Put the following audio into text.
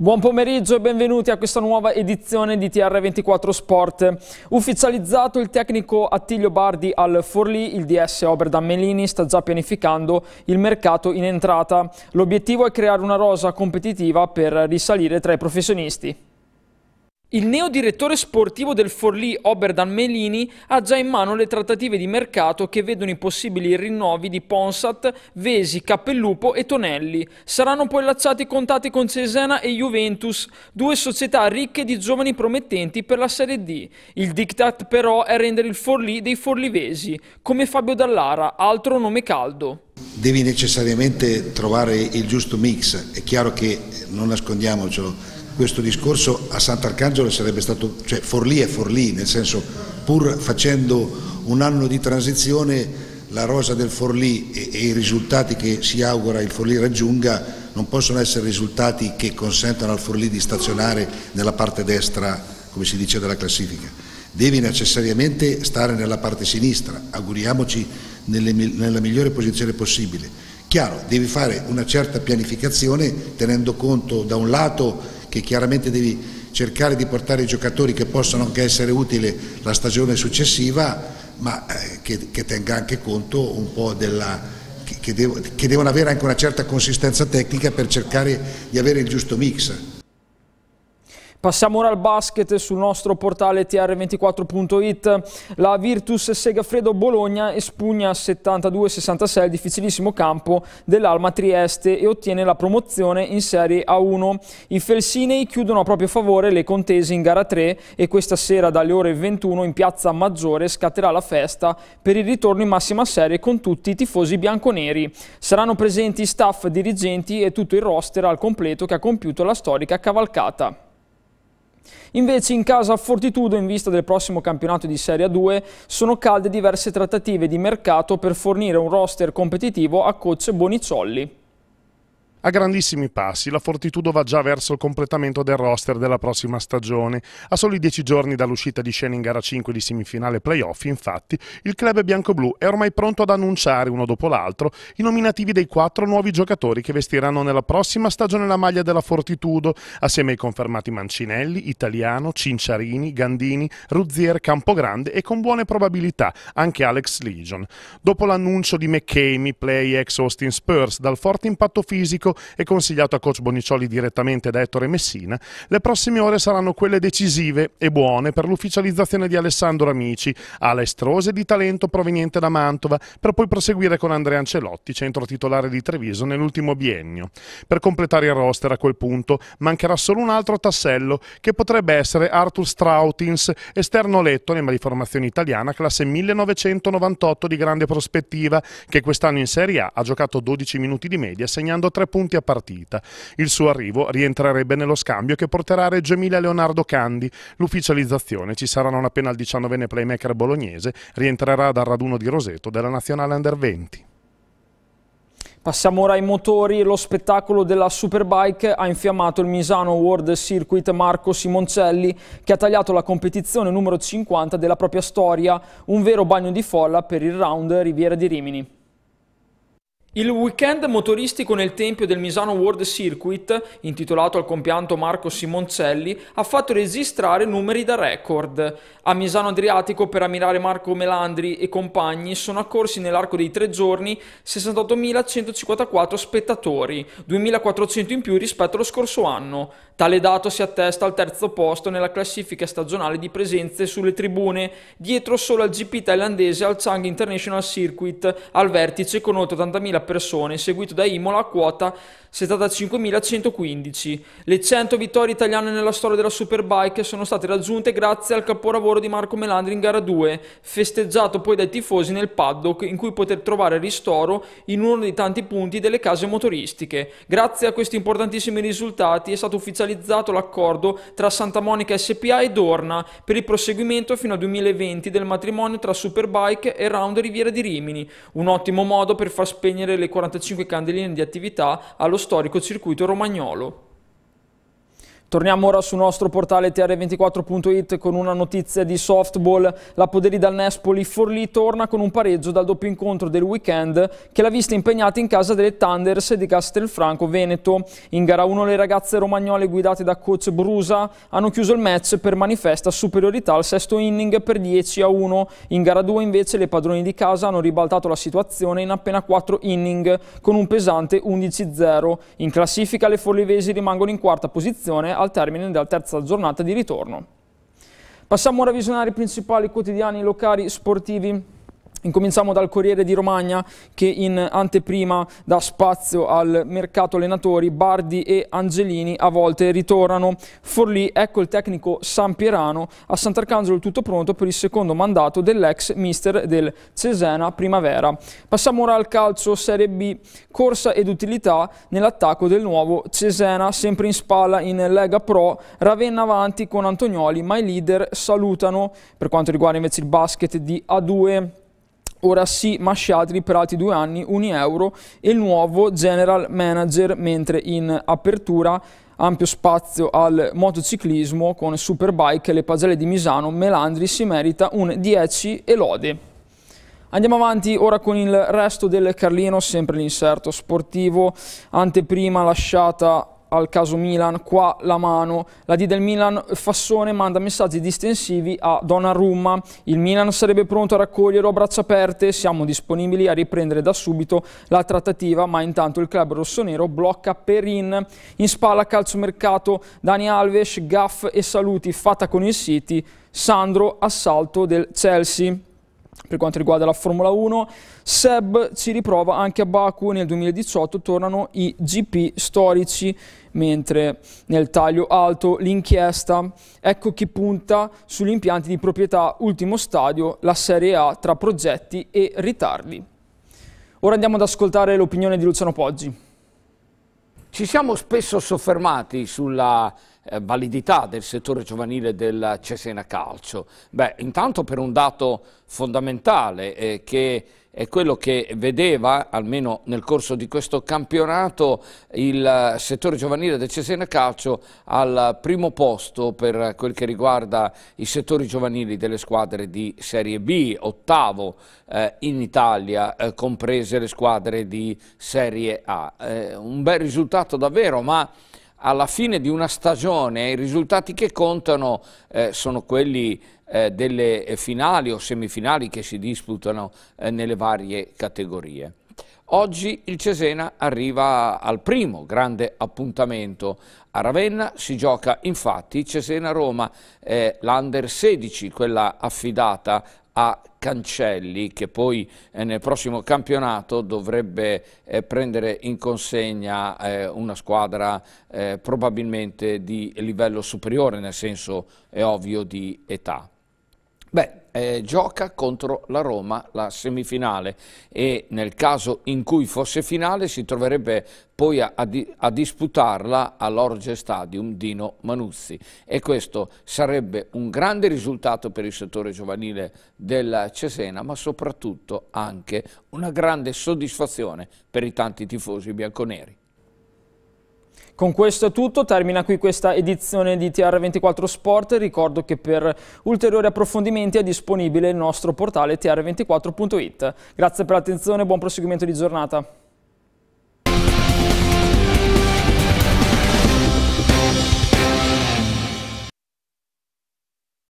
Buon pomeriggio e benvenuti a questa nuova edizione di TR24 Sport. Ufficializzato il tecnico Attilio Bardi al Forlì, il DS Oberdan Melini sta già pianificando il mercato in entrata. L'obiettivo è creare una rosa competitiva per risalire tra i professionisti. Il neodirettore sportivo del Forlì, Oberdan Melini, ha già in mano le trattative di mercato che vedono i possibili rinnovi di Ponsat, Vesi, Cappellupo e Tonelli. Saranno poi allacciati contatti con Cesena e Juventus, due società ricche di giovani promettenti per la Serie D. Il diktat però è rendere il Forlì dei forlivesi, come Fabio Dallara, altro nome caldo. Devi necessariamente trovare il giusto mix, è chiaro che non nascondiamocelo questo discorso a Sant'Arcangelo sarebbe stato, cioè Forlì è Forlì, nel senso pur facendo un anno di transizione la rosa del Forlì e, e i risultati che si augura il Forlì raggiunga non possono essere risultati che consentano al Forlì di stazionare nella parte destra, come si dice, della classifica. Devi necessariamente stare nella parte sinistra, auguriamoci nelle, nella migliore posizione possibile. Chiaro, devi fare una certa pianificazione tenendo conto da un lato che chiaramente devi cercare di portare giocatori che possano anche essere utili la stagione successiva, ma eh, che, che tenga anche conto un po' della... Che, che devono avere anche una certa consistenza tecnica per cercare di avere il giusto mix. Passiamo ora al basket sul nostro portale tr24.it. La Virtus Segafredo Bologna espugna 72-66 il difficilissimo campo dell'Alma Trieste e ottiene la promozione in Serie A1. I Felsinei chiudono a proprio favore le contese in gara 3 e questa sera dalle ore 21 in Piazza Maggiore scatterà la festa per il ritorno in massima serie con tutti i tifosi bianconeri. Saranno presenti staff, dirigenti e tutto il roster al completo che ha compiuto la storica cavalcata. Invece in casa Fortitudo, in vista del prossimo campionato di Serie A2, sono calde diverse trattative di mercato per fornire un roster competitivo a coach Bonicciolli. A grandissimi passi, la Fortitudo va già verso il completamento del roster della prossima stagione. A soli dieci giorni dall'uscita di scena in gara 5 di semifinale playoff, infatti, il club bianco-blu è ormai pronto ad annunciare uno dopo l'altro i nominativi dei quattro nuovi giocatori che vestiranno nella prossima stagione la maglia della Fortitudo, assieme ai confermati Mancinelli, Italiano, Cinciarini, Gandini, Ruzzier, Campogrande e con buone probabilità anche Alex Legion. Dopo l'annuncio di McCamey, play ex Austin Spurs, dal forte impatto fisico tecnico e consigliato a coach Bonicioli direttamente da Ettore Messina, le prossime ore saranno quelle decisive e buone per l'ufficializzazione di Alessandro Amici, ala estrose di talento proveniente da Mantova, per poi proseguire con Andrea Ancelotti, centro titolare di Treviso nell'ultimo biennio. Per completare il roster a quel punto mancherà solo un altro tassello che potrebbe essere Arthur Strautins, esterno lettone ma di formazione italiana, classe 1998 di grande prospettiva, che quest'anno in Serie A ha giocato 12 minuti di media segnando 3 punti punti a partita. Il suo arrivo rientrerebbe nello scambio che porterà a Reggio Emilia Leonardo Candi. L'ufficializzazione ci sarà non appena il 19enne playmaker bolognese rientrerà dal raduno di Roseto della nazionale Under 20. Passiamo ora ai motori, lo spettacolo della Superbike ha infiammato il Misano World Circuit Marco Simoncelli che ha tagliato la competizione numero 50 della propria storia, un vero bagno di folla per il round Riviera di Rimini. Il weekend motoristico nel tempio del Misano World Circuit, intitolato al compianto Marco Simoncelli, ha fatto registrare numeri da record. A Misano Adriatico, per ammirare Marco Melandri e compagni, sono accorsi nell'arco dei tre giorni 68.154 spettatori, 2.400 in più rispetto allo scorso anno. Tale dato si attesta al terzo posto nella classifica stagionale di presenze sulle tribune, dietro solo al GP thailandese al Chang International Circuit, al vertice con oltre 80.000 100.000 persone, seguito da Imola a quota 75.115. Le 100 vittorie italiane nella storia della Superbike sono state raggiunte grazie al capolavoro di Marco Melandri in gara 2, festeggiato poi dai tifosi nel paddock in cui poter trovare ristoro in uno dei tanti punti delle case motoristiche. Grazie a questi importantissimi risultati è stato ufficializzato l'accordo tra Santa Monica SPA e Dorna per il proseguimento fino al 2020 del matrimonio tra Superbike e Round Riviera di Rimini, un ottimo modo per far spegnere spegnere le 45 candeline di attività allo storico circuito romagnolo. Torniamo ora sul nostro portale tr24.it con una notizia di softball. La Poderi dal Nespoli Forlì torna con un pareggio dal doppio incontro del weekend che l'ha vista impegnata in casa delle Thunders di Castelfranco Veneto. In gara 1 le ragazze romagnole guidate da coach Brusa hanno chiuso il match per manifesta superiorità al sesto inning per 10 a 1. In gara 2 invece le padroni di casa hanno ribaltato la situazione in appena 4 inning con un pesante 11-0. In classifica le forlivesi rimangono in quarta posizione al termine della terza giornata di ritorno. Passiamo ora a visionare i principali quotidiani locali sportivi. Incominciamo dal Corriere di Romagna che in anteprima dà spazio al mercato allenatori, Bardi e Angelini a volte ritornano. Forlì, ecco il tecnico San Pierano a Sant'Arcangelo tutto pronto per il secondo mandato dell'ex mister del Cesena Primavera. Passiamo ora al calcio Serie B, corsa ed utilità nell'attacco del nuovo Cesena, sempre in spalla in Lega Pro, Ravenna avanti con Antonioli, ma i leader salutano. Per quanto riguarda invece il basket di A2, ora sì Masciatri per altri due anni, uni euro e il nuovo general manager, mentre in apertura ampio spazio al motociclismo con Superbike e le pagelle di Misano, Melandri si merita un 10 e lode. Andiamo avanti ora con il resto del Carlino, sempre l'inserto sportivo, anteprima lasciata al caso Milan, qua la mano, la D del Milan Fassone manda messaggi distensivi a Donnarumma, il Milan sarebbe pronto a raccoglierlo a braccia aperte, siamo disponibili a riprendere da subito la trattativa, ma intanto il club rossonero blocca Perin, in spalla calciomercato Dani Alves, Gaff e Saluti fatta con il City, Sandro assalto del Chelsea. Per quanto riguarda la Formula 1, Seb ci riprova anche a Baku nel 2018, tornano i GP storici, mentre nel taglio alto l'inchiesta, ecco chi punta sugli impianti di proprietà ultimo stadio, la Serie A tra progetti e ritardi. Ora andiamo ad ascoltare l'opinione di Luciano Poggi. Ci siamo spesso soffermati sulla eh, validità del settore giovanile del Cesena Calcio? Beh, intanto per un dato fondamentale eh, che è quello che vedeva, almeno nel corso di questo campionato, il settore giovanile del Cesena Calcio al primo posto per quel che riguarda i settori giovanili delle squadre di Serie B, ottavo eh, in Italia, eh, comprese le squadre di Serie A. Eh, un bel risultato davvero, ma alla fine di una stagione i risultati che contano eh, sono quelli eh, delle finali o semifinali che si disputano eh, nelle varie categorie. Oggi il Cesena arriva al primo grande appuntamento. A Ravenna si gioca infatti Cesena-Roma, eh, l'Under 16, quella affidata a Cancelli che poi eh, nel prossimo campionato dovrebbe eh, prendere in consegna eh, una squadra eh, probabilmente di livello superiore, nel senso è ovvio di età. Beh, eh, gioca contro la Roma la semifinale e nel caso in cui fosse finale si troverebbe poi a, a, di, a disputarla all'Orge Stadium Dino Manuzzi e questo sarebbe un grande risultato per il settore giovanile del Cesena ma soprattutto anche una grande soddisfazione per i tanti tifosi bianconeri. Con questo è tutto, termina qui questa edizione di TR24 Sport. Ricordo che per ulteriori approfondimenti è disponibile il nostro portale tr24.it. Grazie per l'attenzione e buon proseguimento di giornata.